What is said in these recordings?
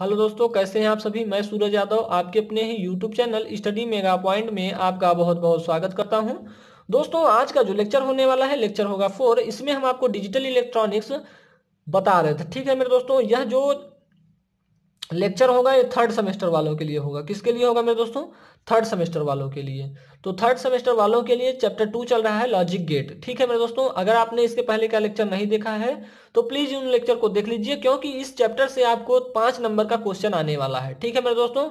hello दोस्तों कैसे हैं आप सभी मैं सूरज यादव आपके अपने ही YouTube channel study mega point में आपका बहुत बहुत स्वागत करता हूं दोस्तों आज का जो लेक्चर होने वाला है लेक्चर होगा फोर इसमें हम आपको डिजिटल इलेक्ट्रॉनिक्स बता रहे थे ठीक है मेरे दोस्तों यह जो लेक्चर होगा ये थर्ड सेमेस्टर वालों के लिए होगा किसके लिए होगा मेरे दोस्तों थर्ड सेमेस्टर वालों के लिए तो थर्ड सेमेस्टर वालों के लिए चैप्टर टू चल रहा है लॉजिक गेट ठीक है मेरे दोस्तों अगर आपने इसके पहले का लेक्चर नहीं देखा है तो प्लीज उन लेक्चर को देख लीजिए क्योंकि इस चैप्टर से आपको पांच नंबर का क्वेश्चन आने वाला है ठीक है मेरे दोस्तों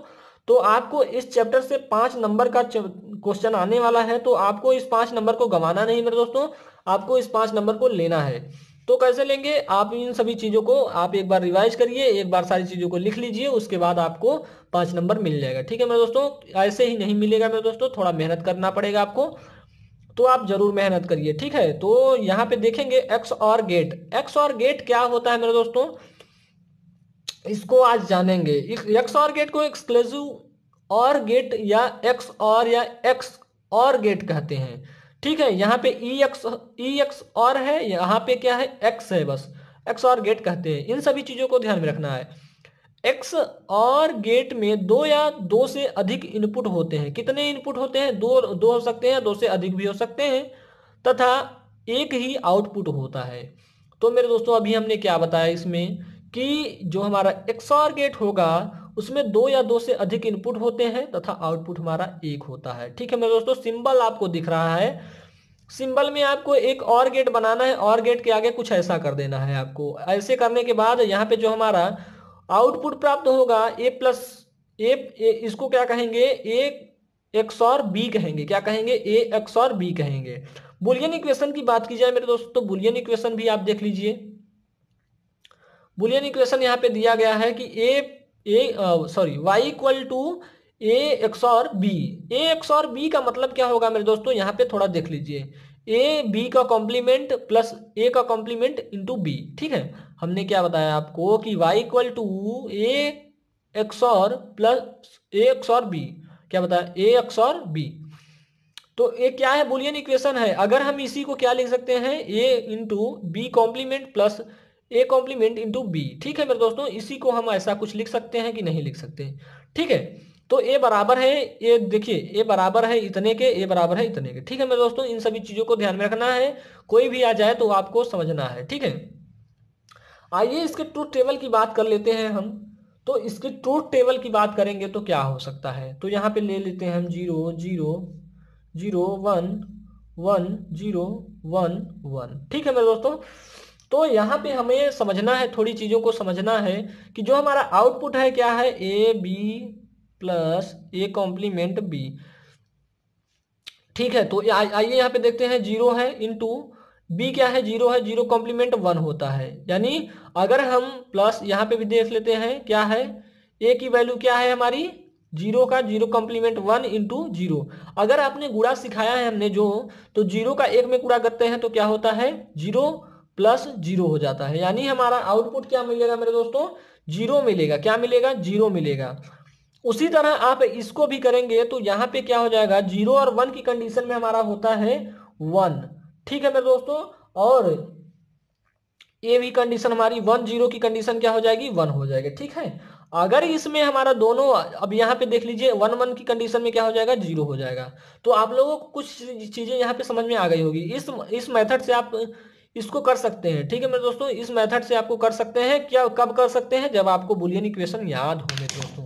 तो आपको इस चैप्टर से पांच नंबर का क्वेश्चन आने वाला है तो आपको इस पांच नंबर को गंवाना नहीं मेरे दोस्तों आपको इस पांच नंबर को लेना है तो कैसे लेंगे आप इन सभी चीज़ों को आप एक बार रिवाइज करिए एक बार सारी चीज़ों को लिख लीजिए उसके बाद आपको पांच नंबर मिल जाएगा ठीक है मेरे दोस्तों ऐसे ही नहीं मिलेगा मेरे दोस्तों थोड़ा मेहनत करना पड़ेगा आपको तो आप जरूर मेहनत करिए ठीक है तो यहाँ पे देखेंगे एक्स और गेट एक्स और गेट क्या होता है मेरे दोस्तों इसको आज जानेंगे एक्स और गेट को एक्सक्लूसिव और गेट या एक्स और या एक्स और गेट कहते हैं ठीक है यहाँ पे ई एक्स ई एक्स और है यहाँ पे क्या है एक्स है बस एक्स और गेट कहते हैं इन सभी चीज़ों को ध्यान में रखना है एक्स और गेट में दो या दो से अधिक इनपुट होते हैं कितने इनपुट होते हैं दो दो हो सकते हैं दो से अधिक भी हो सकते हैं तथा एक ही आउटपुट होता है तो मेरे दोस्तों अभी हमने क्या बताया इसमें कि जो हमारा एक्स और गेट होगा उसमें दो या दो से अधिक इनपुट होते हैं तथा आउटपुट हमारा एक होता है ठीक है मेरे दोस्तों सिंबल आपको दिख रहा है सिंबल में आपको एक और गेट बनाना है और गेट के आगे कुछ ऐसा कर देना है आपको ऐसे करने के बाद यहाँ पे जो हमारा आउटपुट प्राप्त होगा ए प्लस ए, ए इसको क्या कहेंगे ए एक्स और बी कहेंगे क्या कहेंगे ए एक्स और बी कहेंगे बुलियन इक्वेशन की बात की जाए मेरे दोस्तों तो बुलियन इक्वेशन भी आप देख लीजिए बुलियन इक्वेशन यहाँ पे दिया गया है कि A A sorry Y equal to A X और बी ए एक्स और बी का मतलब क्या होगा मेरे दोस्तों यहाँ पे थोड़ा देख लीजिए ए बी का कॉम्प्लीमेंट प्लस ए का कॉम्प्लीमेंट इंटू बी ठीक है हमने क्या बताया आपको कि Y equal to A X और प्लस ए एक्स और बी क्या बताया ए एक्स और बी तो ये क्या है बुलियन इक्वेशन है अगर हम इसी को क्या लिख सकते हैं A into B complement plus A complement into B ठीक है मेरे दोस्तों इसी को हम ऐसा कुछ लिख सकते हैं कि नहीं लिख सकते ठीक है तो ए बराबर है ये देखिए ए बराबर है इतने के ए बराबर है इतने के ठीक है मेरे दोस्तों इन सभी चीज़ों को ध्यान में रखना है कोई भी आ जाए तो आपको समझना है ठीक है आइए इसके ट्रूथ टेबल की बात कर लेते हैं हम तो इसके ट्रूथ टेबल की बात करेंगे तो क्या हो सकता है तो यहाँ पे ले लेते हैं हम zero zero zero one one zero one one ठीक है मेरे दोस्तों तो यहाँ पे हमें समझना है थोड़ी चीज़ों को समझना है कि जो हमारा आउटपुट है क्या है A B plus A complement B ठीक है तो आइए यहाँ पे देखते हैं जीरो है टू बी क्या है जीरो है जीरो कॉम्प्लीमेंट वन होता है यानी अगर हम प्लस यहाँ पे भी देख लेते हैं क्या है ए की वैल्यू क्या है हमारी जीरो का zero complement one into zero अगर आपने गुड़ा सिखाया है हमने जो तो जीरो का एक में गुड़ा करते हैं तो क्या होता है जीरो प्लस जीरो हो जाता है यानी हमारा आउटपुट क्या मिलेगा मेरे दोस्तों जीरो मिलेगा क्या मिलेगा जीरो मिलेगा उसी तरह आप इसको भी करेंगे तो यहाँ पे क्या हो जाएगा जीरो और वन की कंडीशन में हमारा होता है वन ठीक है मेरे दोस्तों और ये भी कंडीशन हमारी वन जीरो की कंडीशन क्या हो जाएगी वन हो जाएगा ठीक है अगर इसमें हमारा दोनों अब यहाँ पे देख लीजिए वन वन की कंडीशन में क्या हो जाएगा जीरो हो जाएगा तो आप लोगों को कुछ चीज़ें यहाँ पे समझ में आ गई होगी इस इस मेथड से आप इसको कर सकते हैं ठीक है मेरे दोस्तों इस मेथड से आपको कर सकते हैं क्या कब कर सकते हैं जब आपको बुलियन इक्वेशन याद हो मेरे दोस्तों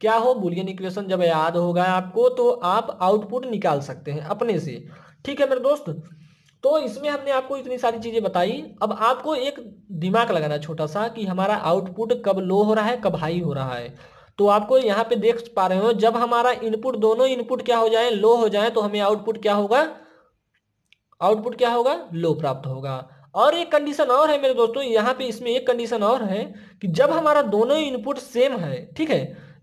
क्या हो बुलियन इक्वेशन जब याद होगा आपको तो आप आउटपुट निकाल सकते हैं अपने से ठीक है मेरे दोस्त तो इसमें हमने आपको इतनी सारी चीज़ें बताई अब आपको एक दिमाग लगाना छोटा सा कि हमारा आउटपुट कब लो हो रहा है कब हाई हो रहा है तो आपको यहाँ पे देख पा रहे हो जब हमारा इनपुट दोनों इनपुट क्या हो जाए लो हो जाए तो हमें आउटपुट क्या होगा आउटपुट क्या होगा लो प्राप्त होगा और एक कंडीशन और है मेरे दोस्तों यहाँ पे इसमें एक कंडीशन और है कि जब हमारा दोनों इनपुट सेम है ठीक है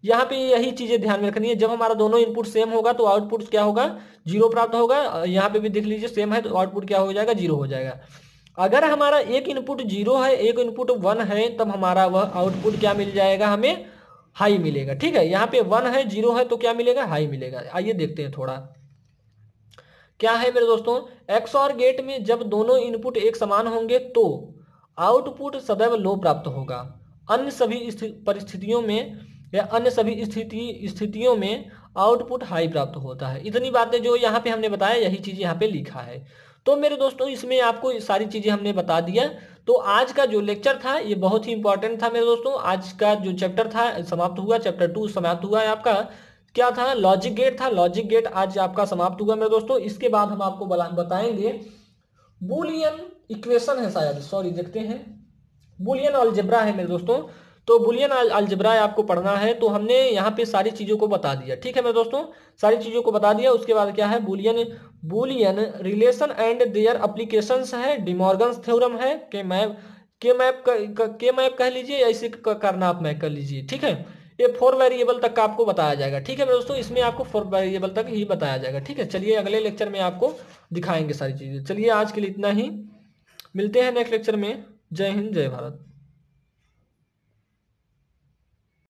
यहाँ पे यही चीजें ध्यान में रखनी है जब हमारा दोनों इनपुट सेम होगा तो आउटपुट क्या होगा जीरो प्राप्त होगा यहाँ पे भी देख लीजिए सेम है तो आउटपुट क्या हो जाएगा जीरो हो जाएगा अगर हमारा एक इनपुट जीरो है एक इनपुट वन है तब हमारा वह आउटपुट क्या मिल जाएगा हमें हाई मिलेगा ठीक है यहाँ पे वन है जीरो है तो क्या मिलेगा हाई मिलेगा आइए देखते हैं थोड़ा क्या है मेरे दोस्तों एक्स और गेट में जब दोनों इनपुट एक समान होंगे तो आउटपुट सदैव लो प्राप्त होगा अन्य सभी परिस्थितियों में या अन्य सभी स्थिति स्थितियों में आउटपुट हाई प्राप्त होता है इतनी बातें जो यहाँ पे हमने बताया यही चीज़ यहाँ पे लिखा है तो मेरे दोस्तों इसमें आपको सारी चीज़ें हमने बता दिया तो आज का जो लेक्चर था ये बहुत ही इंपॉर्टेंट था मेरे दोस्तों आज का जो चैप्टर था समाप्त हुआ चैप्टर टू समाप्त हुआ है आपका क्या था लॉजिक गेट था लॉजिक गेट आज आपका समाप्त हुआ मेरे दोस्तों इसके बाद हम आपको बताएंगे बुलियन इक्वेशन है शायद सॉरी देखते हैं बुलियन अलजेब्रा है मेरे दोस्तों तो बुलियन अलजेब्रा आपको पढ़ना है तो हमने यहाँ पे सारी चीज़ों को बता दिया ठीक है मेरे दोस्तों सारी चीज़ों को बता दिया उसके बाद क्या है Boolean Boolean relation and their application है डिमोर्गन थ्योरम है के मैप के मैप के मैप कह लीजिए ऐसे करना आप मैप कर लीजिए ठीक है ये फोर वेरिएबल तक का आपको बताया जाएगा ठीक है दोस्तों इसमें आपको फोर वेरिएबल तक ही बताया जाएगा ठीक है चलिए अगले लेक्चर में आपको दिखाएंगे सारी चीज़ें चलिए आज के लिए इतना ही मिलते हैं नेक्स्ट लेक्चर में जय हिंद जय भारत